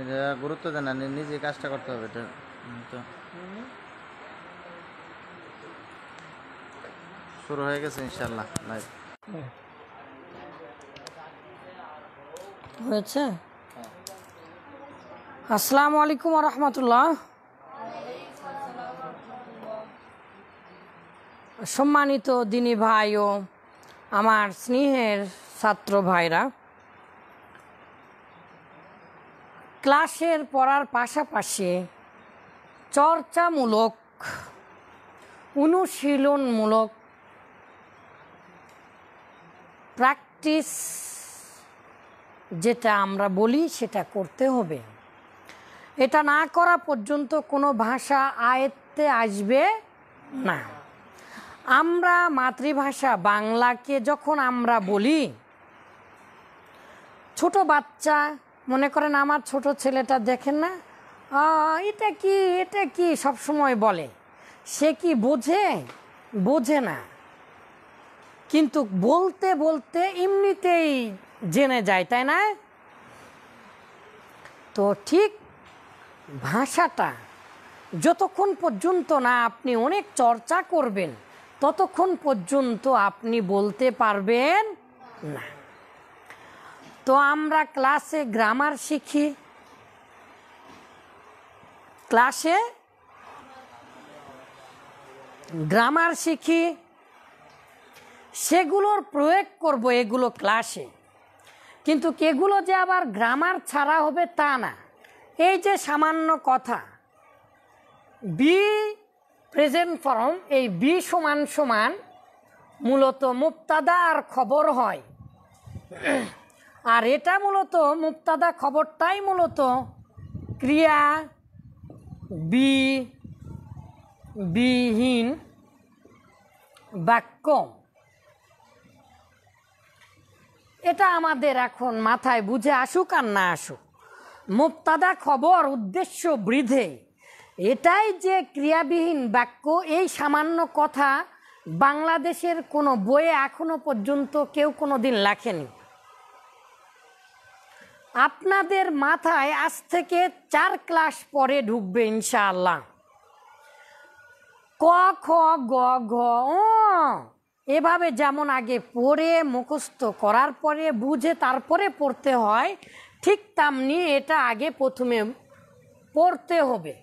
এটা গুরুত্ব দেন না নিজে কাজটা করতে হবে এটা তো শুরু হয়ে গেছে ইনশাল্লাহ লাইভ হয়েছে আসসালামু আলাইকুম রহমতুল্লাহ সম্মানিত দিনী ভাই ও আমার স্নেহের ছাত্র ভাইরা ক্লাসের পড়ার পাশাপাশি চর্চামূলক অনুশীলনমূলক প্র্যাকটিস যেটা আমরা বলি সেটা করতে হবে এটা না করা পর্যন্ত কোনো ভাষা আয়ত্তে আসবে না আমরা মাতৃভাষা বাংলাকে যখন আমরা বলি ছোট বাচ্চা মনে করেন আমার ছোট ছেলেটা দেখেন না এটা কি এটা কি সব সময় বলে সে কি বোঝে বোঝে না কিন্তু বলতে বলতে এমনিতেই জেনে যায় তাই না তো ঠিক ভাষাটা যতক্ষণ পর্যন্ত না আপনি অনেক চর্চা করবেন ততক্ষণ পর্যন্ত আপনি বলতে পারবেন না তো আমরা ক্লাসে গ্রামার শিখি ক্লাসে গ্রামার শিখি সেগুলোর প্রয়োগ করব এগুলো ক্লাসে কিন্তু এগুলো যে আবার গ্রামার ছাড়া হবে তা না এই যে সামান্য কথা বি প্রেজেন্ট ফর্ম এই বি সমান সমান মূলত মুক্তাদা আর খবর হয় আর এটা মূলত মুক্তাদা খবরটাই মূলত ক্রিয়া বি বিহীন বাক্য এটা আমাদের এখন মাথায় বুঝে আসুক আর না আসুক মুক্তাদা খবর উদ্দেশ্য বৃদ্ধে এটাই যে ক্রিয়াবিহীন বাক্য এই সামান্য কথা বাংলাদেশের কোনো বইয়ে এখনও পর্যন্ত কেউ কোনো দিন লেখেনি আপনাদের মাথায় আজ থেকে চার ক্লাস পরে ঢুকবে ইনশাআল্লাহ ক খ গ ঘ ও এভাবে যেমন আগে পড়ে মুখস্থ করার পরে বুঝে তারপরে পড়তে হয় ঠিক তেমনি এটা আগে প্রথমে পড়তে হবে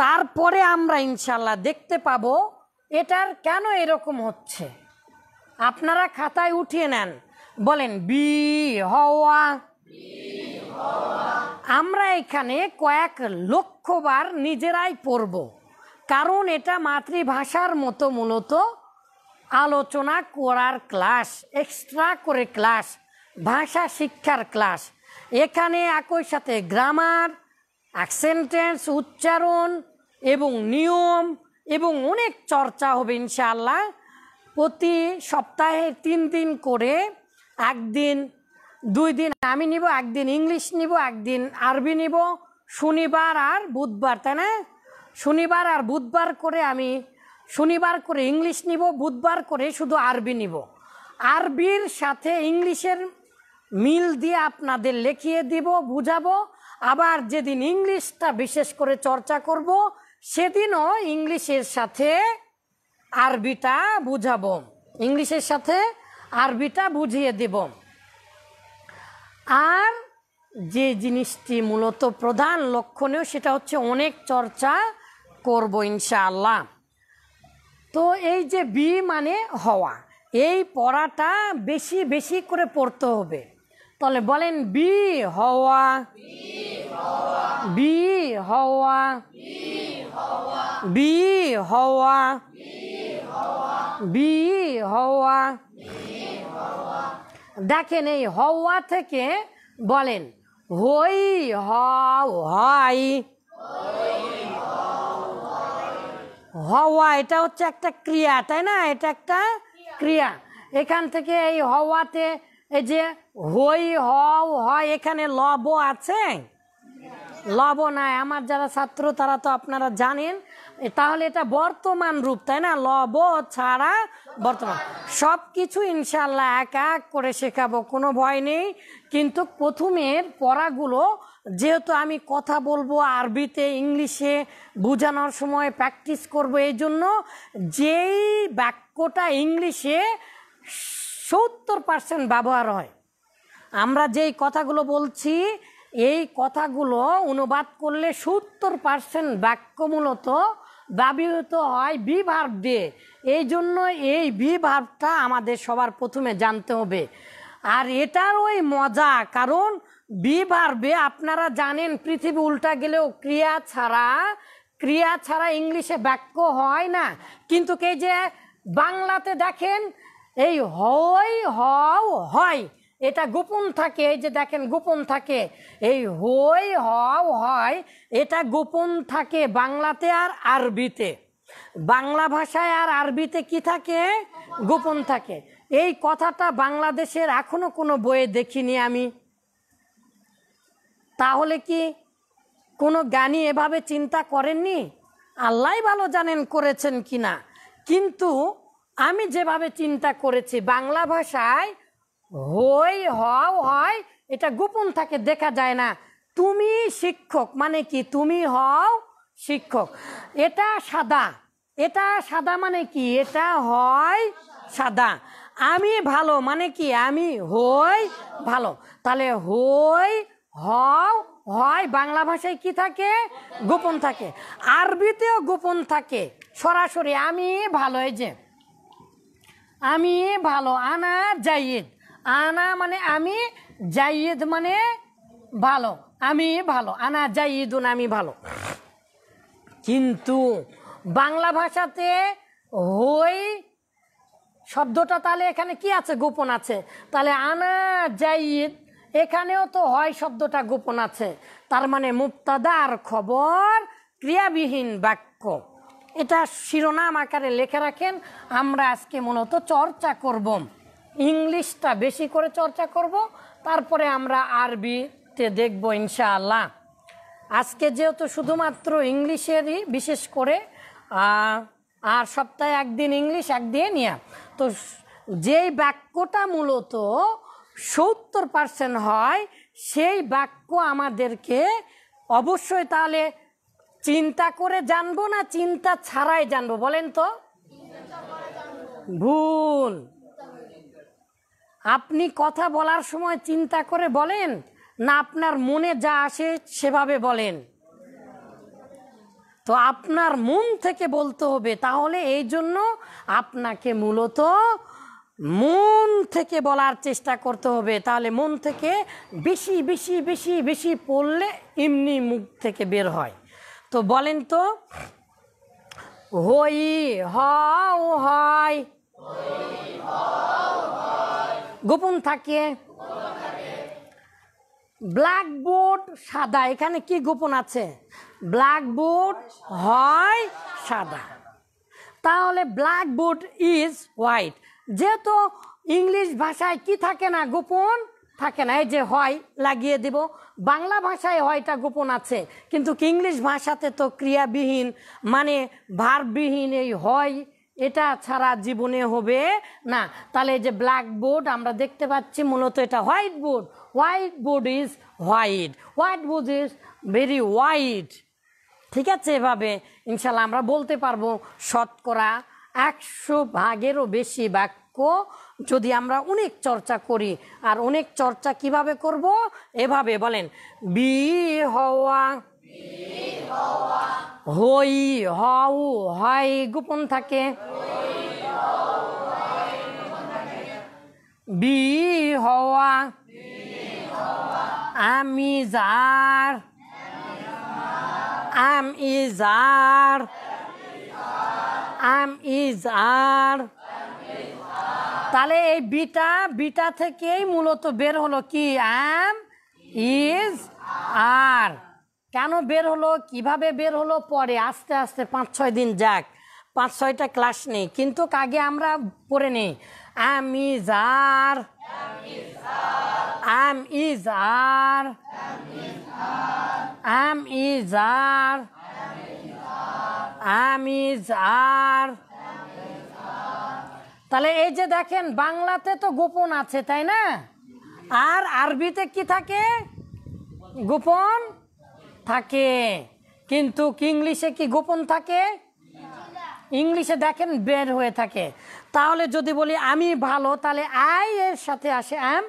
তারপরে আমরা ইনশাল্লাহ দেখতে পাব এটার কেন এরকম হচ্ছে আপনারা খাতায় উঠিয়ে নেন বলেন বি হওয়া আমরা এখানে কয়েক লক্ষবার নিজেরাই পড়ব কারণ এটা মাতৃভাষার মতো মূলত আলোচনা করার ক্লাস এক্সট্রা করে ক্লাস ভাষা শিক্ষার ক্লাস এখানে একই সাথে গ্রামার অ্যাকসেন্টেন্স উচ্চারণ এবং নিয়ম এবং অনেক চর্চা হবে ইনশাআল্লাহ প্রতি সপ্তাহে তিন দিন করে একদিন দুই দিন আমি নিব একদিন ইংলিশ নিব একদিন আরবি নিব শনিবার আর বুধবার তাই না শনিবার আর বুধবার করে আমি শনিবার করে ইংলিশ নিব বুধবার করে শুধু আরবি নিব আরবির সাথে ইংলিশের মিল দিয়ে আপনাদের লেখিয়ে দিব বুঝাবো আবার যেদিন ইংলিশটা বিশেষ করে চর্চা করব সেদিনও ইংলিশের সাথে আরবিটা বুঝাবো ইংলিশের সাথে আরবিটা বুঝিয়ে দেব আর যে জিনিসটি মূলত প্রধান লক্ষণীয় সেটা হচ্ছে অনেক চর্চা করব ইনশাআল্লাহ তো এই যে বি মানে হওয়া এই পড়াটা বেশি বেশি করে পড়তে হবে তাহলে বলেন বি হওয়া বি হওয়া বি হওয়া বি হওয়া দেখেন এই হওয়া থেকে বলেন হই হাই হওয়া এটা হচ্ছে একটা ক্রিয়া তাই না এটা একটা ক্রিয়া এখান থেকে এই হওয়াতে এই যে হই হও হয় এখানে লব আছে লবণায় আমার যারা ছাত্র তারা তো আপনারা জানেন তাহলে এটা বর্তমান রূপ তাই না লব ছাড়া বর্তমান সব কিছু ইনশাল্লাহ এক এক করে শেখাবো কোনো ভয় নেই কিন্তু প্রথমের পড়াগুলো যেহেতু আমি কথা বলবো আরবিতে ইংলিশে বোঝানোর সময় প্র্যাকটিস করব এই জন্য যেই বাক্যটা ইংলিশে সত্তর পার্সেন্ট ব্যবহার হয় আমরা যেই কথাগুলো বলছি এই কথাগুলো অনুবাদ করলে সত্তর পার্সেন্ট বাক্য মূলত ব্যবহৃত হয় বি ভার্ব দিয়ে এই জন্য এই বি ভার্বটা আমাদের সবার প্রথমে জানতে হবে আর এটার ওই মজা কারণ বি ভার্বে আপনারা জানেন পৃথিবী উল্টা গেলেও ক্রিয়া ছাড়া ক্রিয়া ছাড়া ইংলিশে বাক্য হয় না কিন্তু কে যে বাংলাতে দেখেন এই হয় হও হয় এটা গোপন থাকে এই যে দেখেন গোপন থাকে এই হই হও হয় এটা গোপন থাকে বাংলাতে আর আরবিতে বাংলা ভাষায় আর আরবিতে কি থাকে গোপন থাকে এই কথাটা বাংলাদেশের এখনও কোনো বইয়ে দেখিনি আমি তাহলে কি কোনো জ্ঞানী এভাবে চিন্তা করেননি আল্লাহ ভালো জানেন করেছেন কি না কিন্তু আমি যেভাবে চিন্তা করেছি বাংলা ভাষায় হই হও হয় এটা গোপন থাকে দেখা যায় না তুমি শিক্ষক মানে কি তুমি হও শিক্ষক এটা সাদা এটা সাদা মানে কি এটা হয় সাদা আমি ভালো মানে কি আমি হই ভালো তাহলে হই হও হয় বাংলা ভাষায় কি থাকে গোপন থাকে আরবিতেও গোপন থাকে সরাসরি আমি ভালো এই যে আমি ভালো আনা যাইয়ে আনা মানে আমি জাইদ মানে ভালো আমি ভালো আনা জাইদুন আমি ভালো কিন্তু বাংলা ভাষাতে হই শব্দটা তাহলে এখানে কি আছে গোপন আছে তাহলে আনা জাইদ এখানেও তো হয় শব্দটা গোপন আছে তার মানে মুক্তাদার খবর ক্রিয়াবিহীন বাক্য এটা শিরোনাম আকারে লেখে রাখেন আমরা আজকে মূলত চর্চা করব ইংলিশটা বেশি করে চর্চা করব তারপরে আমরা আরবিতে দেখব ইনশাআল্লাহ আজকে যেহেতু শুধুমাত্র ইংলিশেরই বিশেষ করে আর সপ্তাহে একদিন ইংলিশ একদিন নিয়া তো যেই বাক্যটা মূলত সত্তর পার্সেন্ট হয় সেই বাক্য আমাদেরকে অবশ্যই তাহলে চিন্তা করে জানবো না চিন্তা ছাড়াই জানবো বলেন তো ভুল আপনি কথা বলার সময় চিন্তা করে বলেন না আপনার মনে যা আসে সেভাবে বলেন তো আপনার মন থেকে বলতে হবে তাহলে এই জন্য আপনাকে মূলত মন থেকে বলার চেষ্টা করতে হবে তাহলে মন থেকে বেশি বেশি বেশি বেশি পড়লে এমনি মুখ থেকে বের হয় তো বলেন তো হই হও হয় গোপন থাকে ব্ল্যাকবোর্ড সাদা এখানে কি গোপন আছে ব্ল্যাকবোর্ড হয় সাদা তাহলে ব্ল্যাকবোর্ড ইজ হোয়াইট যেহেতু ইংলিশ ভাষায় কি থাকে না গোপন থাকে না এই যে হয় লাগিয়ে দেব বাংলা ভাষায় হয়টা গোপন আছে কিন্তু ইংলিশ ভাষাতে তো ক্রিয়াবিহীন মানে ভারবিহীন এই হয় এটা ছাড়া জীবনে হবে না তাহলে এই যে ব্ল্যাকবোর্ড আমরা দেখতে পাচ্ছি মূলত এটা white board white board is white white board is very white ঠিক আছে এভাবে ইনশাল্লাহ আমরা বলতে পারবো শতকরা একশো ভাগেরও বেশি বাক্য যদি আমরা অনেক চর্চা করি আর অনেক চর্চা কিভাবে করব এভাবে বলেন বি হওয়া হই হাউ হাই গোপন থাকে বি হওয়া আমি যার আম আর আম আর তাহলে এই বিটা বিটা থেকেই মূলত বের হলো কি আম ইজ আর কেন বের হলো কিভাবে বের হলো পরে আস্তে আস্তে পাঁচ ছয় দিন যাক পাঁচ ছয়টা ক্লাস নেই কিন্তু আগে আমরা পড়ে নেই is are am is are am is are am is are তাহলে এই যে দেখেন বাংলাতে তো গোপন আছে তাই না আর আরবিতে কি থাকে গোপন থাকে কিন্তু ইংলিশে কি গোপন থাকে ইংলিশে দেখেন বের হয়ে থাকে তাহলে যদি বলি আমি ভালো তাহলে আই এর সাথে আসে আম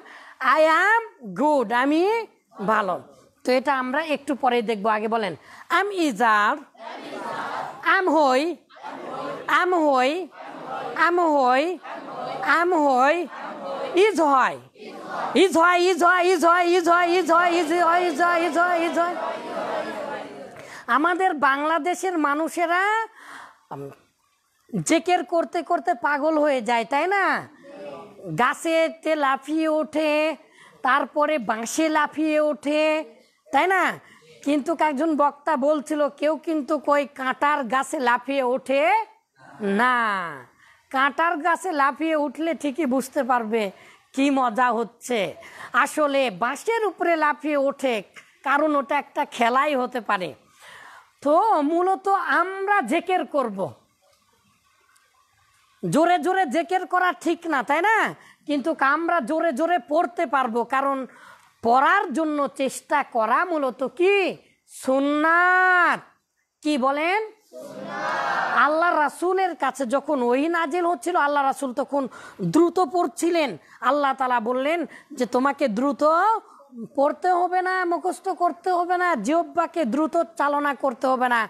আই এম গুড আমি ভালো তো এটা আমরা একটু পরেই দেখব আগে বলেন আম ইজার আম হই আম হই আম হই আম হই ইজ হয় ইজ হয় ইজ হয় ইজ হয় ইজ হয় ইজ হয় ইজ হয় ইজ হয় ইজ হয় ইজ হয় আমাদের বাংলাদেশের মানুষেরা জেকের করতে করতে পাগল হয়ে যায় তাই না গাছেতে লাফিয়ে ওঠে তারপরে বাঁশে লাফিয়ে ওঠে তাই না কিন্তু একজন বক্তা বলছিল কেউ কিন্তু কই কাঁটার গাছে লাফিয়ে ওঠে না কাঁটার গাছে লাফিয়ে উঠলে ঠিকই বুঝতে পারবে কি মজা হচ্ছে আসলে বাঁশের উপরে লাফিয়ে ওঠে কারণ ওটা একটা খেলাই হতে পারে তো মূলত আমরা জেকের করব। জোরে জোরে জেকের করা ঠিক না তাই না কিন্তু আমরা জোরে জোরে পড়তে পারবো কারণ পড়ার জন্য চেষ্টা করা মূলত কি সুন্নাত কি বলেন আল্লাহ রাসুলের কাছে যখন ওই নাজেল হচ্ছিল আল্লাহ রাসুল তখন দ্রুত পড়ছিলেন আল্লাহ তালা বললেন যে তোমাকে দ্রুত পড়তে হবে না মুখস্থ করতে হবে না জিহ্বাকে দ্রুত চালনা করতে হবে না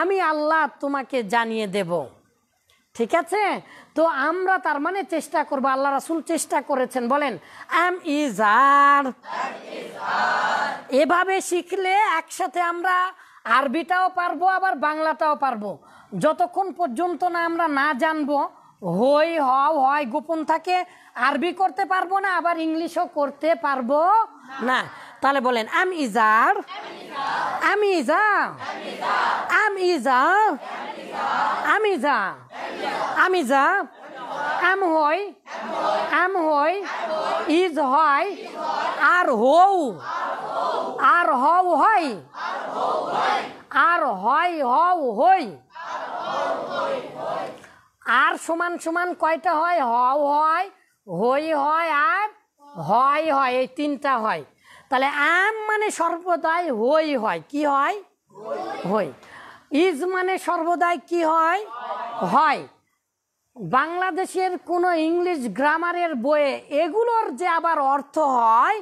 আমি আল্লাহ তোমাকে জানিয়ে দেব ঠিক আছে তো আমরা তার মানে চেষ্টা করব আল্লাহ রাসুল চেষ্টা করেছেন বলেন আম ইজ আর এভাবে শিখলে একসাথে আমরা আরবিটাও পারবো আবার বাংলাটাও পারবো যতক্ষণ পর্যন্ত না আমরা না জানবো হই হও হয় গোপন থাকে আরবি করতে পারবো না আবার ইংলিশও করতে পারবো না তাহলে বলেন আম ইজার আম ইজা আম ইজা আম ইজা আম ইজা আম হই আম হই ইজ হয় আর হৌ আর হও হই আর হয় হও হই আর সমান সমান কয়টা হয় হও হয় হই হয় আর হয় হয় এই তিনটা হয় তাহলে আম মানে সর্বদাই হই হয় কি হয় হই ইজ মানে সর্বদাই কি হয় হয় বাংলাদেশের কোনো ইংলিশ গ্রামারের বইয়ে এগুলোর যে আবার অর্থ হয়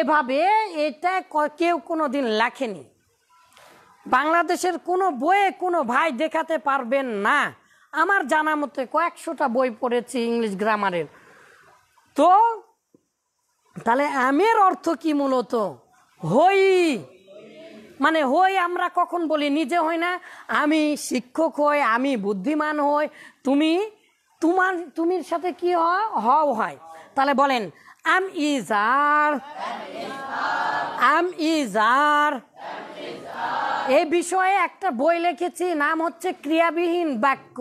এভাবে এটা কেউ কোনো দিন লেখেনি বাংলাদেশের কোনো বইয়ে কোনো ভাই দেখাতে পারবেন না আমার জানা মতে কয়েকশোটা বই পড়েছি ইংলিশ গ্রামারের তো তাহলে আমের অর্থ কি মূলত হই মানে হই আমরা কখন বলি নিজে হই না আমি শিক্ষক হই আমি বুদ্ধিমান হই তুমি তোমার তুমির সাথে কি হও হয় তাহলে বলেন আম ইজ আর আম ইজ আর এই বিষয়ে একটা বই লিখেছি নাম হচ্ছে ক্রিয়াবিহীন বাক্য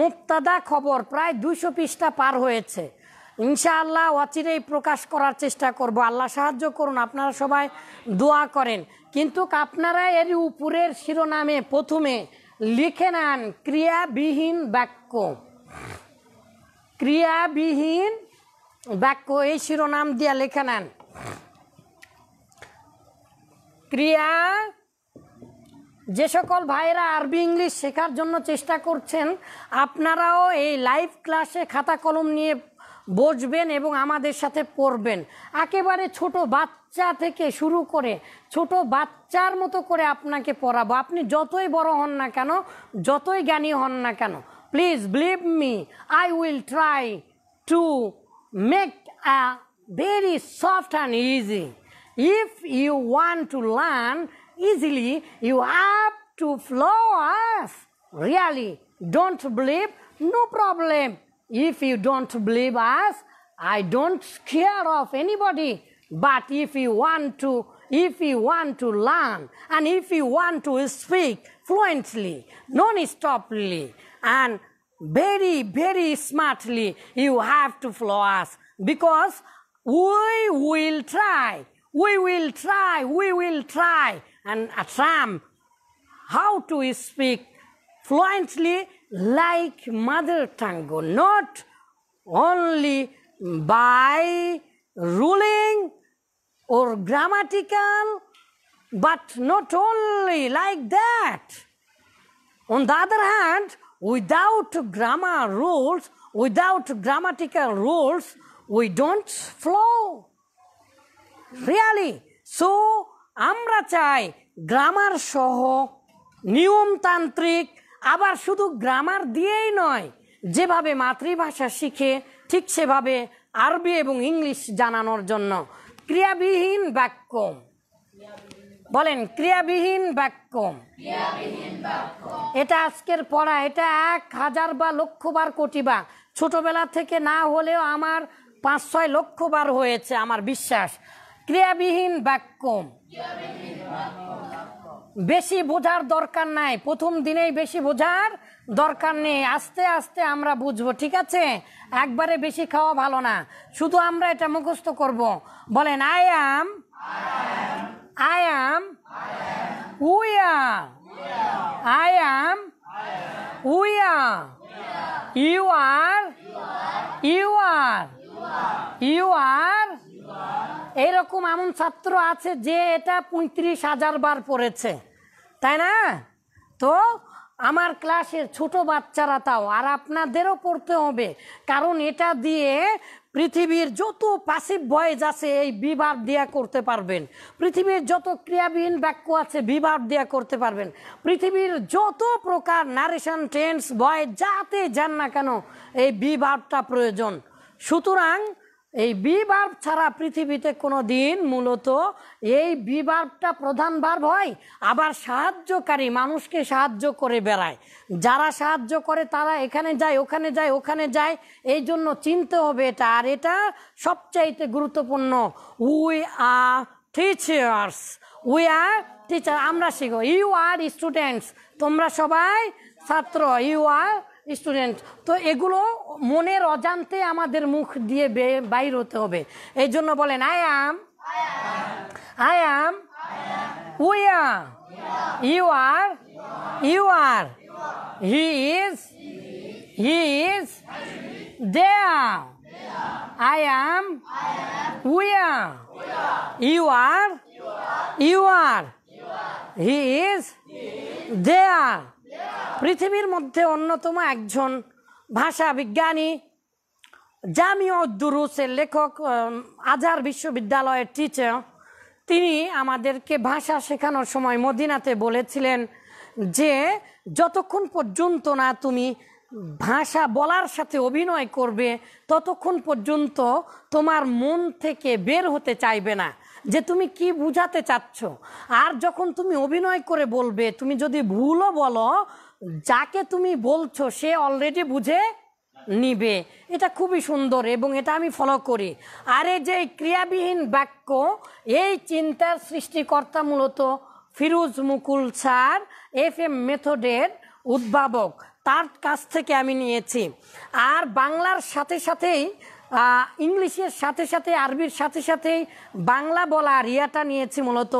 মুক্তাদা খবর প্রায় দুশো পৃষ্ঠা পার হয়েছে ইনশাআল্লাহ অচিরেই প্রকাশ করার চেষ্টা করব আল্লাহ সাহায্য করুন আপনারা সবাই দোয়া করেন কিন্তু আপনারা এর উপরের শিরোনামে প্রথমে লিখে নেন ক্রিয়াবিহীন বাক্য ক্রিয়াবিহীন বাক্য এই শিরোনাম দিয়ে লিখে নেন ক্রিয়া যে সকল ভাইরা আরবি ইংলিশ শেখার জন্য চেষ্টা করছেন আপনারাও এই লাইভ ক্লাসে খাতা কলম নিয়ে বসবেন এবং আমাদের সাথে পড়বেন একেবারে ছোট বাচ্চা থেকে শুরু করে ছোট বাচ্চার মতো করে আপনাকে পড়াবো আপনি যতই বড় হন না কেন যতই জ্ঞানী হন না কেন please believe me I will try to make a very soft and easy if you want to learn easily you have to flow us really don't believe no problem If you don't believe us, I don't care of anybody. But if you want to, if you want to learn, and if you want to speak fluently, non-stoply, and very, very smartly, you have to follow us because we will try, we will try, we will try and attempt how to speak fluently like mother tongue, not only by ruling or grammatical, but not only like that. On the other hand, without grammar rules, without grammatical rules, we don't flow. Really. So, আমরা চাই grammar সহ নিয়মতান্ত্রিক আবার শুধু grammar দিয়েই নয় যেভাবে মাতৃভাষা শিখে ঠিক সেভাবে আরবি এবং ইংলিশ জানানোর জন্য ক্রিয়াবিহীন বাক্য বলেন ক্রিয়াবিহীন বাক্য এটা আজকের পড়া এটা এক হাজার বা লক্ষ বার কোটি বা ছোটবেলা থেকে না হলেও আমার পাঁচ ছয় লক্ষ বার হয়েছে আমার বিশ্বাস ক্রিয়াবিহীন বাক্য বেশি বোঝার দরকার নাই প্রথম দিনেই বেশি বোঝার দরকার নেই আস্তে আস্তে আমরা বুঝবো ঠিক আছে একবারে বেশি খাওয়া ভালো না শুধু আমরা এটা মুখস্থ করব বলেন I am I am we are I am we are you are you are you are এরকম এমন ছাত্র আছে যে এটা পঁয়ত্রিশ হাজার বার পড়েছে তাই না তো আমার ক্লাসের ছোট বাচ্চারা তাও আর আপনাদেরও পড়তে হবে কারণ এটা দিয়ে পৃথিবীর যত পাসিভ ভয়েজ আছে এই বিভাব দিয়া করতে পারবেন পৃথিবীর যত ক্রিয়াবিহীন বাক্য আছে বিভাব দিয়া করতে পারবেন পৃথিবীর যত প্রকার নারেশন টেন্স ভয় যাতে যান না কেন এই বিভাবটা প্রয়োজন সুতরাং এই বি বার্ব ছাড়া পৃথিবীতে কোনো দিন মূলত এই বি বার্বটা প্রধান বার্ব হয় আবার সাহায্যকারী মানুষকে সাহায্য করে বেড়ায় যারা সাহায্য করে তারা এখানে যায় ওখানে যায় ওখানে যায় এই জন্য চিনতে হবে এটা আর এটা সবচাইতে গুরুত্বপূর্ণ we are teachers we are teacher আমরা শিখো ইউ আর স্টুডেন্টস তোমরা সবাই ছাত্র ইউ আর স্টুডেন্ট তো এগুলো মনের অজান্তে আমাদের মুখ দিয়ে বাইর হতে হবে এই জন্য বলেন I am I am we are you are you are he is he is they are I am we are you are you are he is they are পৃথিবীর মধ্যে অন্যতম একজন ভাষা বিজ্ঞানী দুরুসের লেখক আজহার বিশ্ববিদ্যালয়ের টিচার তিনি আমাদেরকে ভাষা শেখানোর সময় মদিনাতে বলেছিলেন যে যতক্ষণ পর্যন্ত না তুমি ভাষা বলার সাথে অভিনয় করবে ততক্ষণ পর্যন্ত তোমার মন থেকে বের হতে চাইবে না যে তুমি কি বুঝাতে চাচ্ছ আর যখন তুমি অভিনয় করে বলবে তুমি যদি ভুলও বলো যাকে তুমি বলছো সে অলরেডি বুঝে নিবে এটা খুবই সুন্দর এবং এটা আমি ফলো করি আর এই যে ক্রিয়াবিহীন বাক্য এই চিন্তার সৃষ্টিকর্তা মূলত Feroz Mukul sir F M মেথডের উদ্ভাবক তার কাছ থেকে আমি নিয়েছি আর বাংলার সাথে সাথেই ইংলিশের সাথে সাথে আরবির সাথে সাথেই বাংলা বলা রিয়াটা নিয়েছি মূলত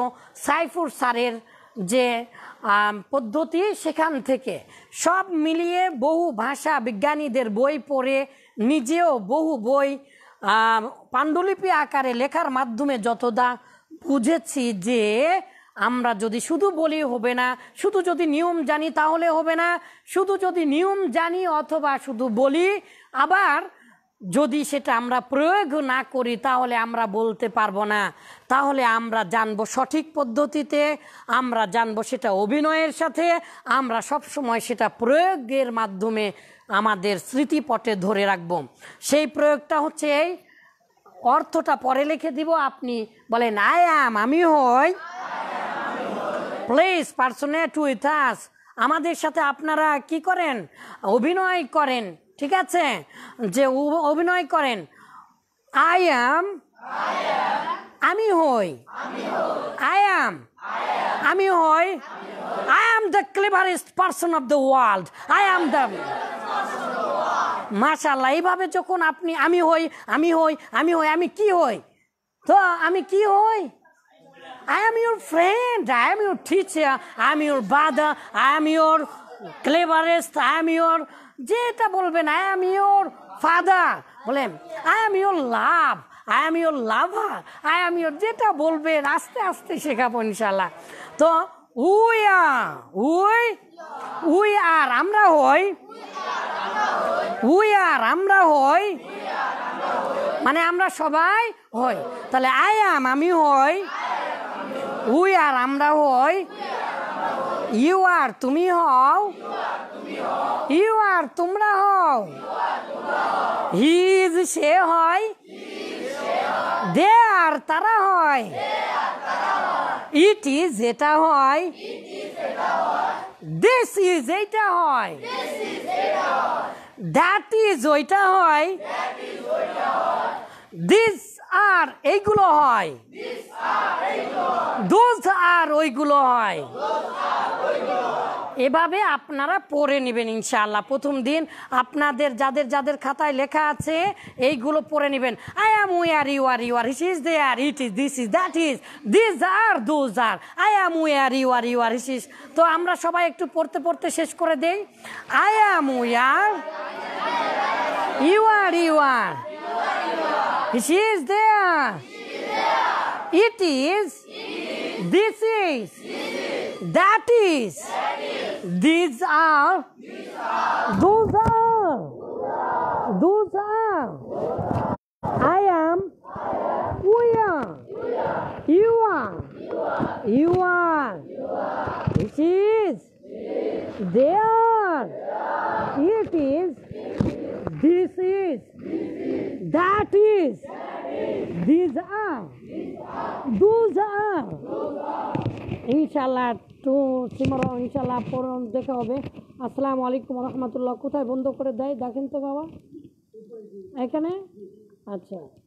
সাইফুর স্যারের যে পদ্ধতি সেখান থেকে সব মিলিয়ে বহু ভাষা বিজ্ঞানীদের বই পড়ে নিজেও বহু বই পাণ্ডুলিপি আকারে লেখার মাধ্যমে যতটা বুঝেছি যে আমরা যদি শুধু বলি হবে না শুধু যদি নিয়ম জানি তাহলে হবে না শুধু যদি নিয়ম জানি অথবা শুধু বলি আবার যদি সেটা আমরা প্রয়োগ না করি তাহলে আমরা বলতে পারবো না তাহলে আমরা জানব সঠিক পদ্ধতিতে আমরা জানব সেটা অভিনয়ের সাথে আমরা সব সময় সেটা প্রয়োগের মাধ্যমে আমাদের স্মৃতিপটে ধরে রাখব সেই প্রয়োগটা হচ্ছে এই অর্থটা পরে লিখে দিব আপনি বলেন আয়াম আমি হই প্লিজ পার্সোনেট উইথ আস আমাদের সাথে আপনারা কি করেন অভিনয় করেন ঠিক আছে যে অভিনয় করেন আই অ্যাম আমি হই আই অ্যাম আমি হই I am the cleverest person of the world I am the মাশাল্লাহ এইভাবে যখন আপনি আমি হই আমি হই আমি হই আমি কি হই তো আমি কি হই I am your friend, I am your teacher, I am your brother, I am your cleverest, I am your যেটা বলবেন আই অ্যাম ইয়োর ফাদার বলেন I am your love I am your lover I am your যেটা বলবেন আস্তে আস্তে শেখাবো ইনশাল্লাহ তো we are we we are আমরা হই উই আর আমরা হই মানে আমরা সবাই হই তাহলে আই অ্যাম আমি হই উই আর আমরা হই ইউ আর তুমি হও ইউ আর তোমরা হও হি ইজ সে হয় দে আর তারা হয় ইট ইজ এটা হয় দিস ইজ এইটা হয় দ্যাট ইজ ওইটা হয় দিস আর এইগুলো হয় দোজ আর ওইগুলো হয় এভাবে আপনারা পড়ে নেবেন ইনশাল্লাহ প্রথম দিন আপনাদের যাদের যাদের খাতায় লেখা আছে এইগুলো পড়ে নেবেন I am we you are you are his is they are it is this is that is this are those are I am we're you are you are his is তো আমরা সবাই একটু পড়তে পড়তে শেষ করে দেই I am we are you are you are She is there. She is there. It is. It is. This is. This is. That is. That is. These are. These are. Those are. Those are. Those are. I am. We are. You are. You are. You are. She is. It is. It is. They are. It is. That is. These are. Those are. ইনশাল্লাহ টু সিমর ইনশাল্লাহ পরম দেখা হবে আসসালামু আলাইকুম রহমতুল্লাহ কোথায় বন্ধ করে দেয় দেখেন তো বাবা এখানে আচ্ছা